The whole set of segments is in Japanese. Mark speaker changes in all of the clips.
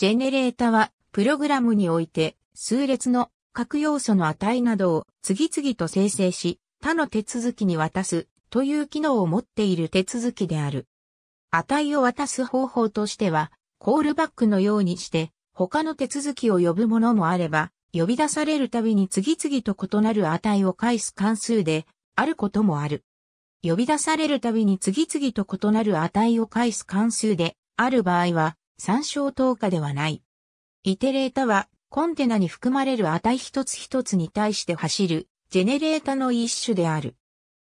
Speaker 1: ジェネレータは、プログラムにおいて、数列の各要素の値などを次々と生成し、他の手続きに渡すという機能を持っている手続きである。値を渡す方法としては、コールバックのようにして、他の手続きを呼ぶものもあれば、呼び出されるたびに次々と異なる値を返す関数であることもある。呼び出されるたびに次々と異なる値を返す関数である場合は、参照等価ではない。イテレータは、コンテナに含まれる値一つ一つに対して走る、ジェネレータの一種である。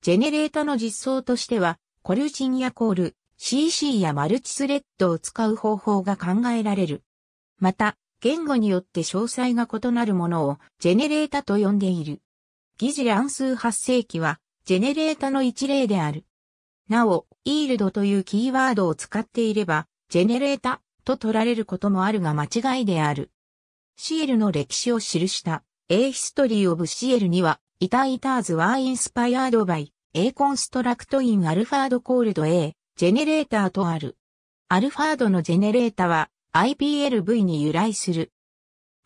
Speaker 1: ジェネレータの実装としては、コルチンやコール、CC やマルチスレッドを使う方法が考えられる。また、言語によって詳細が異なるものをジェネレータと呼んでいる。疑似乱数発生器は、ジェネレータの一例である。なお、イールドというキーワードを使っていれば、ジェネレータと取られることもあるが間違いである。シエルの歴史を記したエ A History of シエルには、イタイターズはインスパイアードバイ、A コンストラクトインアルファードコールド A、ジェネレーターとある。アルファードのジェネレータは IPLV に由来する。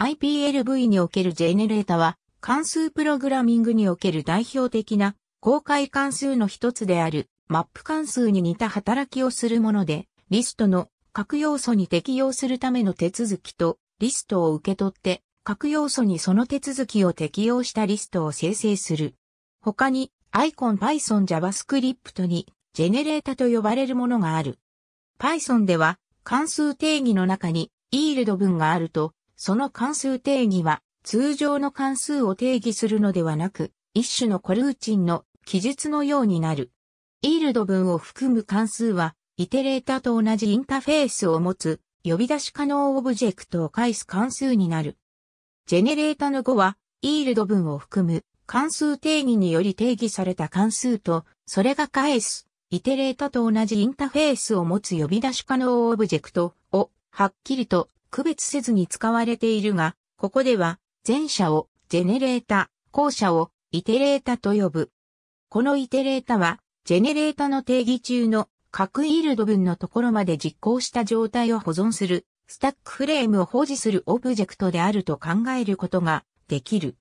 Speaker 1: IPLV におけるジェネレータは、関数プログラミングにおける代表的な公開関数の一つであるマップ関数に似た働きをするもので、リストの各要素に適用するための手続きとリストを受け取って、各要素にその手続きを適用したリストを生成する。他に、アイコン Python JavaScript に、ジェネレータと呼ばれるものがある。Python では、関数定義の中に、イールド文があると、その関数定義は、通常の関数を定義するのではなく、一種のコルーチンの記述のようになる。イールド文を含む関数は、イテレータと同じインターフェースを持つ、呼び出し可能オブジェクトを返す関数になる。ジェネレータの語は、イールド文を含む関数定義により定義された関数と、それが返す、イテレータと同じインターフェースを持つ呼び出し可能オブジェクトを、はっきりと区別せずに使われているが、ここでは、前者を、ジェネレータ、後者を、イテレータと呼ぶ。このイテレータは、ジェネレータの定義中の各イールド分のところまで実行した状態を保存する、スタックフレームを保持するオブジェクトであると考えることができる。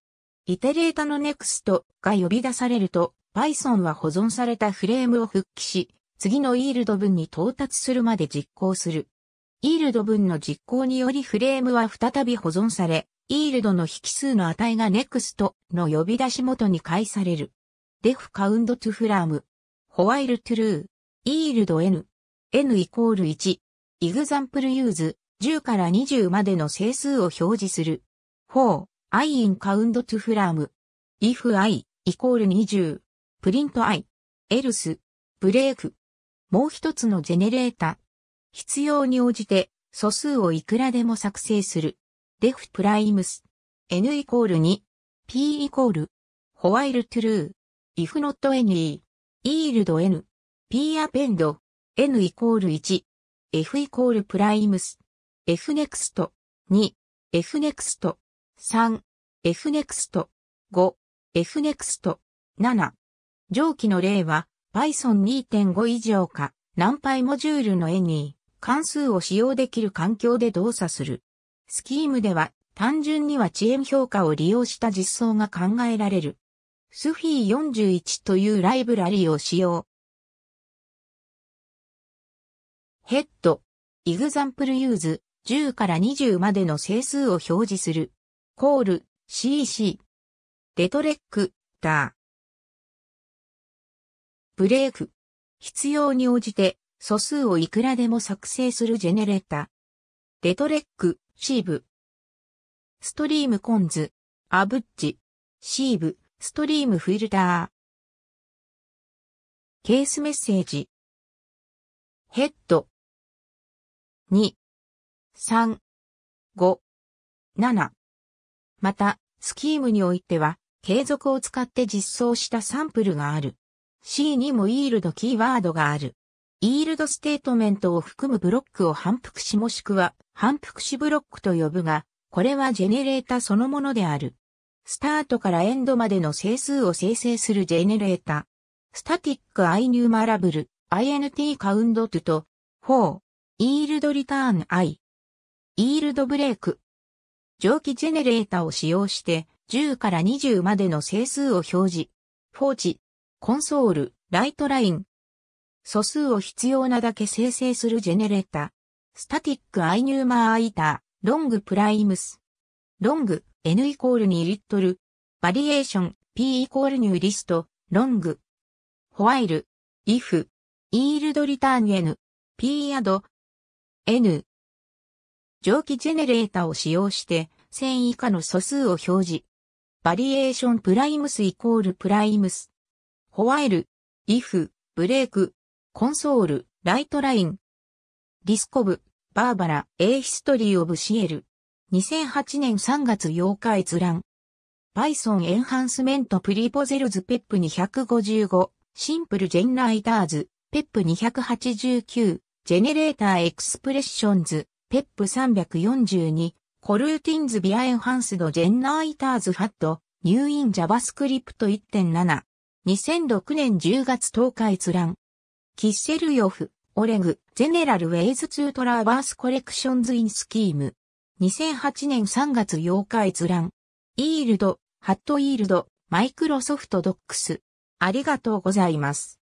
Speaker 1: イテレータの next が呼び出されると、Python は保存されたフレームを復帰し、次のイールド分に到達するまで実行する。イールド分の実行によりフレームは再び保存され、イールドの引数の値が next の呼び出し元に返される。def count to f r a m ホワイル true イールド N。N イコール1。イグザンプルユーズ、10から20までの整数を表示する。for, I in count to from. If I イコール20。プリント I。else。ブレ a ク。もう一つのジェネレータ。必要に応じて素数をいくらでも作成する。def プライムス。n イコール2。p イコール。ホワイルトゥルー。if not any。イールド n。P アペンド、N イコール1、F イコールプライムス、F ネクスト、2、F ネクスト、3、F ネクスト、5、F ネクスト、7。上記の例は、Python 2.5以上か、何パイモジュールの絵に、関数を使用できる環境で動作する。スキームでは、単純には遅延評価を利用した実装が考えられる。スフィー41というライブラリを使用。ヘッド、イグザンプルユーズ、10から20までの整数を表示する。コール、CC。レトレック、ダー。ブレーク。必要に応じて素数をいくらでも作成するジェネレータ。レトレック、シーブ。ストリームコンズ、アブッジ、シーブ、ストリームフィルター。ケースメッセージ。ヘッド、2、3、5、7。また、スキームにおいては、継続を使って実装したサンプルがある。C にもイールドキーワードがある。イールドステートメントを含むブロックを反復しもしくは反復しブロックと呼ぶが、これはジェネレータそのものである。スタートからエンドまでの整数を生成するジェネレータ。スタティックアイニューマラブル INT カウンドトゥと、4、イールドリターン I。イールドブレーク。蒸気ジェネレータを使用して、10から20までの整数を表示。フォーチ。コンソール、ライトライン。素数を必要なだけ生成するジェネレータ。スタティックアイニューマーアイター、ロングプライムス。ロング、n イコール2リットル。バリエーション、p イコールニューリスト、ロング。ホワイル、if、イールドリターン n、p アド、N 蒸気ジェネレータを使用して1000以下の素数を表示。バリエーションプライムスイコールプライムス。ホワイル、イフ、ブレイク、コンソール、ライトライン。ディスコブ、バーバラ、エイヒストリーオブシエル。2008年3月8日閲覧。Python エンハンスメントプリポゼルズペップ255、シンプルジェンライターズ、ペップ289。ジェネレーターエクスプレッションズ、ペップ342、コルーティンズビアエンハンスドジェンナーイターズハット、ニューインジャバスクリプト1.7。2006年10月10日閲覧。キッセルヨフ、オレグ、ジェネラルウェイズ2トラバースコレクションズインスキーム。2008年3月8日閲覧。イールド、ハットイールド、マイクロソフトドックス。ありがとうございます。